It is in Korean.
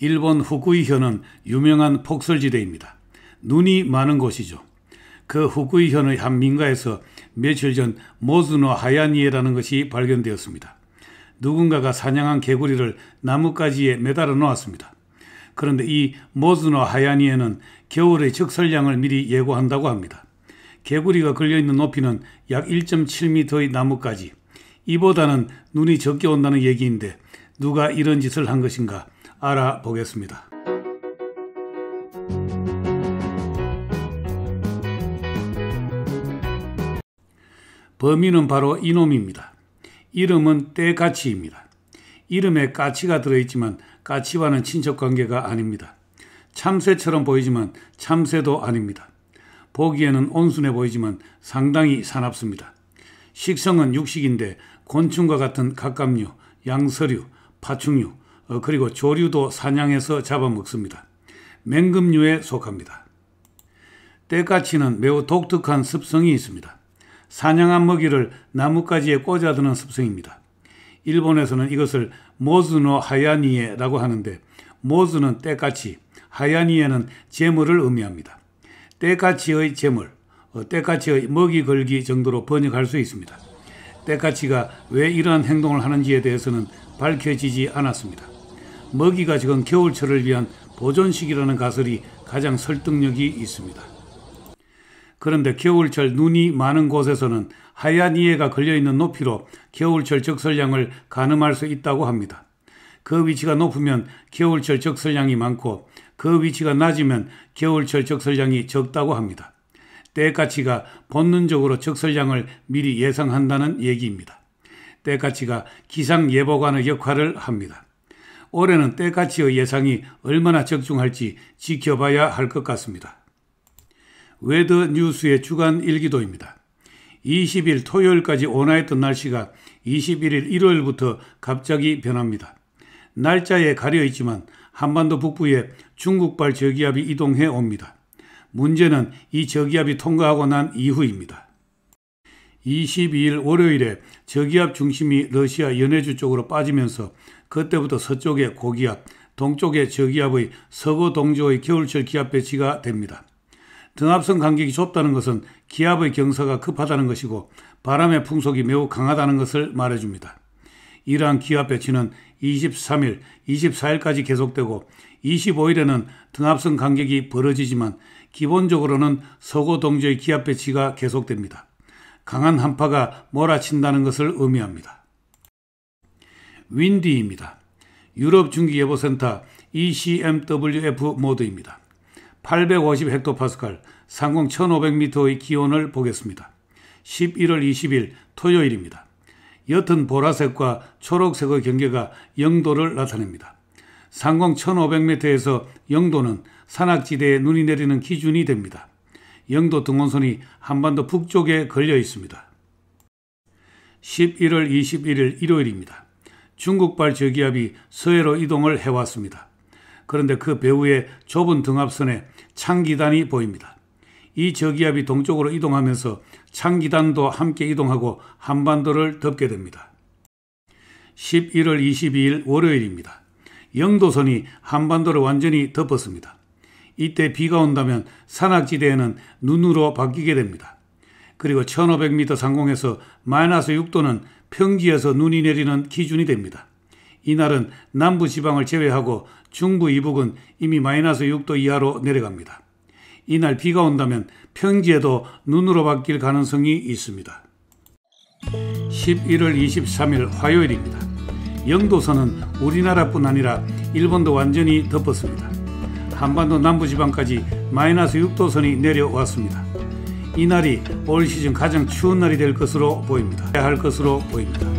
일본 후쿠이현은 유명한 폭설지대입니다. 눈이 많은 곳이죠. 그 후쿠이현의 한 민가에서 며칠 전 모즈노 하야니에라는 것이 발견되었습니다. 누군가가 사냥한 개구리를 나뭇가지에 매달아 놓았습니다. 그런데 이 모즈노 하야니에는 겨울의 적설량을 미리 예고한다고 합니다. 개구리가 걸려있는 높이는 약 1.7m의 나뭇가지. 이보다는 눈이 적게 온다는 얘기인데 누가 이런 짓을 한 것인가 알아보겠습니다. 범인은 바로 이놈입니다. 이름은 때가치입니다. 이름에 까치가 들어있지만 까치와는 친척 관계가 아닙니다. 참새처럼 보이지만 참새도 아닙니다. 보기에는 온순해 보이지만 상당히 사납습니다. 식성은 육식인데 곤충과 같은 갑각류, 양서류, 파충류, 어, 그리고 조류도 사냥해서 잡아먹습니다. 맹금류에 속합니다. 때까치는 매우 독특한 습성이 있습니다. 사냥한 먹이를 나뭇가지에 꽂아두는 습성입니다. 일본에서는 이것을 모즈노 하야니에라고 하는데 모즈는 때까치, 하야니에는 재물을 의미합니다. 때까치의 재물, 어, 때까치의 먹이 걸기 정도로 번역할 수 있습니다. 때까치가 왜 이러한 행동을 하는지에 대해서는 밝혀지지 않았습니다. 먹이가 지금 겨울철을 위한 보존식이라는 가설이 가장 설득력이 있습니다. 그런데 겨울철 눈이 많은 곳에서는 하얀 이해가 걸려있는 높이로 겨울철 적설량을 가늠할 수 있다고 합니다. 그 위치가 높으면 겨울철 적설량이 많고 그 위치가 낮으면 겨울철 적설량이 적다고 합니다. 때가치가 본능적으로 적설량을 미리 예상한다는 얘기입니다. 때가치가 기상예보관의 역할을 합니다. 올해는 때가치의 예상이 얼마나 적중할지 지켜봐야 할 것 같습니다. 웨더 뉴스의 주간 일기도입니다. 20일 토요일까지 온화했던 날씨가 21일 일요일부터 갑자기 변합니다. 날짜에 가려 있지만 한반도 북부에 중국발 저기압이 이동해 옵니다. 문제는 이 저기압이 통과하고 난 이후입니다. 22일 월요일에 저기압 중심이 러시아 연해주 쪽으로 빠지면서 그때부터 서쪽의 고기압, 동쪽의 저기압의 서고 동조의 겨울철 기압 배치가 됩니다. 등압선 간격이 좁다는 것은 기압의 경사가 급하다는 것이고 바람의 풍속이 매우 강하다는 것을 말해줍니다. 이러한 기압 배치는 23일, 24일까지 계속되고 25일에는 등압선 간격이 벌어지지만 기본적으로는 서고 동조의 기압 배치가 계속됩니다. 강한 한파가 몰아친다는 것을 의미합니다. 윈디입니다. 유럽 중기예보센터 ECMWF 모드입니다. 850 헥토파스칼 상공 1500m의 기온을 보겠습니다. 11월 20일 토요일입니다. 옅은 보라색과 초록색의 경계가 영도를 나타냅니다. 상공 1500m에서 영도는 산악지대에 눈이 내리는 기준이 됩니다. 영도 등원선이 한반도 북쪽에 걸려 있습니다. 11월 21일 일요일입니다. 중국발 저기압이 서해로 이동을 해왔습니다. 그런데 그 배후의 좁은 등압선에 창기단이 보입니다. 이 저기압이 동쪽으로 이동하면서 창기단도 함께 이동하고 한반도를 덮게 됩니다. 11월 22일 월요일입니다. 영도선이 한반도를 완전히 덮었습니다. 이때 비가 온다면 산악지대에는 눈으로 바뀌게 됩니다. 그리고 1500m 상공에서 마이너스 6도는 평지에서 눈이 내리는 기준이 됩니다. 이날은 남부 지방을 제외하고 중부 이북은 이미 마이너스 6도 이하로 내려갑니다. 이날 비가 온다면 평지에도 눈으로 바뀔 가능성이 있습니다. 11월 23일 화요일입니다. 영도선은 우리나라뿐 아니라 일본도 완전히 덮었습니다. 한반도 남부지방까지 마이너스 6도선이 내려왔습니다. 이날이 올 시즌 가장 추운 날이 될 것으로 보입니다. 해야 할 것으로 보입니다.